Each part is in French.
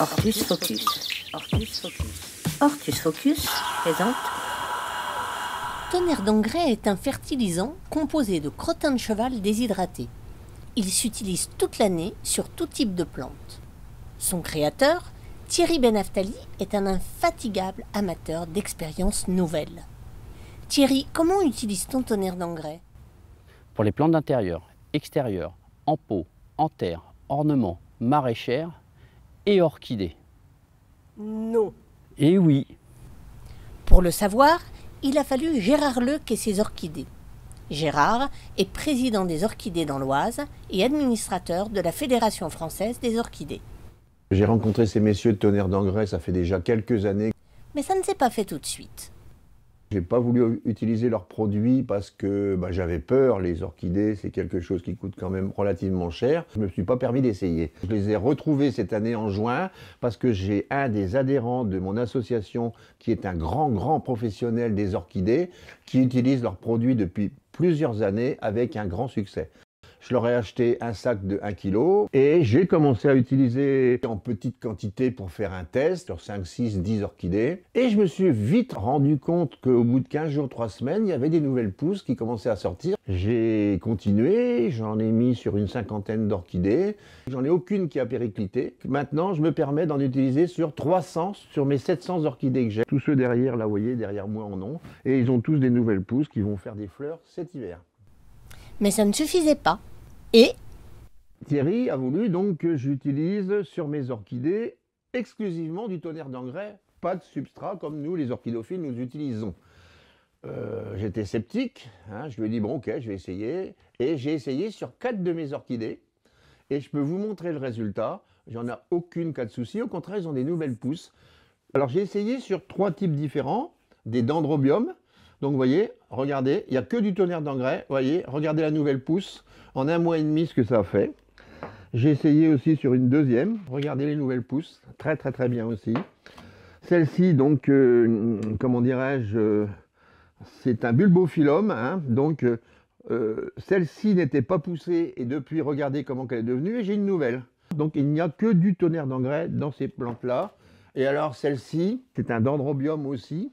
Orcus Focus. Orcus Focus. Orcus Focus présente. Tonnerre d'engrais est un fertilisant composé de crottins de cheval déshydratés. Il s'utilise toute l'année sur tout type de plantes. Son créateur, Thierry Benaftali, est un infatigable amateur d'expériences nouvelles. Thierry, comment utilise-t-on tonnerre d'engrais Pour les plantes d'intérieur, extérieur, en pot, en terre, ornement, maraîchère, et orchidées Non. Et eh oui. Pour le savoir, il a fallu Gérard Leuc et ses orchidées. Gérard est président des orchidées dans l'Oise et administrateur de la Fédération française des orchidées. J'ai rencontré ces messieurs de Tonnerre d'Engrais, ça fait déjà quelques années. Mais ça ne s'est pas fait tout de suite. J'ai pas voulu utiliser leurs produits parce que bah, j'avais peur. Les orchidées, c'est quelque chose qui coûte quand même relativement cher. Je ne me suis pas permis d'essayer. Je les ai retrouvés cette année en juin parce que j'ai un des adhérents de mon association qui est un grand, grand professionnel des orchidées qui utilise leurs produits depuis plusieurs années avec un grand succès. Je leur ai acheté un sac de 1 kg et j'ai commencé à utiliser en petite quantité pour faire un test sur 5, 6, 10 orchidées. Et je me suis vite rendu compte qu'au bout de 15 jours, 3 semaines, il y avait des nouvelles pousses qui commençaient à sortir. J'ai continué, j'en ai mis sur une cinquantaine d'orchidées. J'en ai aucune qui a périclité. Maintenant, je me permets d'en utiliser sur 300 sur mes 700 orchidées que j'ai. Tous ceux derrière, là, vous voyez, derrière moi en ont. Et ils ont tous des nouvelles pousses qui vont faire des fleurs cet hiver. Mais ça ne suffisait pas. Et Thierry a voulu donc que j'utilise sur mes orchidées exclusivement du tonnerre d'engrais, pas de substrat comme nous les orchidophiles nous utilisons. Euh, j'étais sceptique, hein, je lui ai dit bon ok je vais essayer, et j'ai essayé sur quatre de mes orchidées, et je peux vous montrer le résultat, j'en ai aucune cas de souci, au contraire ils ont des nouvelles pousses. Alors j'ai essayé sur trois types différents, des dendrobiums, donc vous voyez, regardez, il n'y a que du tonnerre d'engrais. voyez, regardez la nouvelle pousse. En un mois et demi, ce que ça a fait. J'ai essayé aussi sur une deuxième. Regardez les nouvelles pousses. Très, très, très bien aussi. Celle-ci, donc, euh, comment dirais-je, euh, c'est un bulbophyllum. Hein. donc, euh, celle-ci n'était pas poussée. Et depuis, regardez comment elle est devenue. Et j'ai une nouvelle. Donc, il n'y a que du tonnerre d'engrais dans ces plantes-là. Et alors, celle-ci, c'est un dendrobium aussi.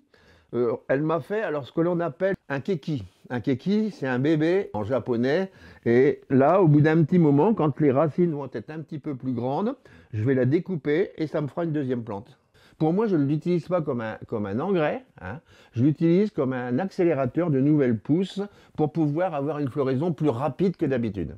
Euh, elle m'a fait alors ce que l'on appelle un keki. Un keki, c'est un bébé en japonais. Et là, au bout d'un petit moment, quand les racines vont être un petit peu plus grandes, je vais la découper et ça me fera une deuxième plante. Pour moi, je ne l'utilise pas comme un, comme un engrais, hein. je l'utilise comme un accélérateur de nouvelles pousses pour pouvoir avoir une floraison plus rapide que d'habitude.